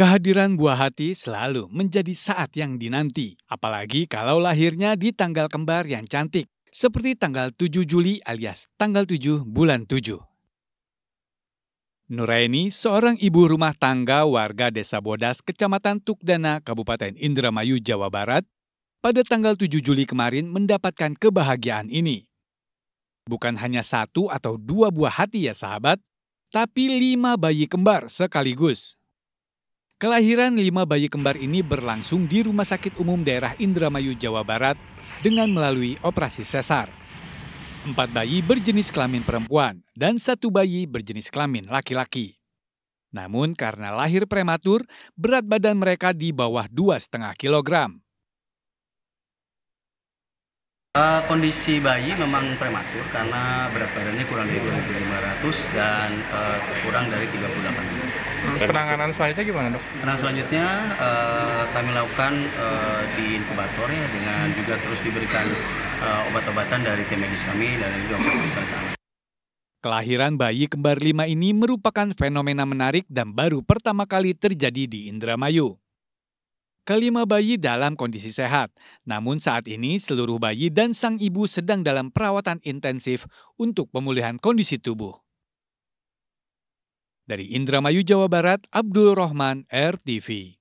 Kehadiran buah hati selalu menjadi saat yang dinanti, apalagi kalau lahirnya di tanggal kembar yang cantik, seperti tanggal 7 Juli alias tanggal 7 bulan 7. Nuraini, seorang ibu rumah tangga warga Desa Bodas, Kecamatan Tukdana, Kabupaten Indramayu, Jawa Barat, pada tanggal 7 Juli kemarin mendapatkan kebahagiaan ini. Bukan hanya satu atau dua buah hati ya sahabat, tapi lima bayi kembar sekaligus. Kelahiran lima bayi kembar ini berlangsung di Rumah Sakit Umum Daerah Indramayu, Jawa Barat dengan melalui operasi sesar. Empat bayi berjenis kelamin perempuan dan satu bayi berjenis kelamin laki-laki. Namun karena lahir prematur, berat badan mereka di bawah 2,5 kg. Eh, kondisi bayi memang prematur karena berat badannya kurang dari 2.500 dan eh, kurang dari 38 kg. Hmm. Penanganan selanjutnya gimana dok? Penanganan selanjutnya uh, kami lakukan uh, di inkubator ya dengan hmm. juga terus diberikan uh, obat-obatan dari tim medis kami juga obat spesialis anak. Kelahiran bayi kembar lima ini merupakan fenomena menarik dan baru pertama kali terjadi di Indramayu. Kelima bayi dalam kondisi sehat, namun saat ini seluruh bayi dan sang ibu sedang dalam perawatan intensif untuk pemulihan kondisi tubuh. Dari Indramayu, Jawa Barat, Abdul Rahman, RTV.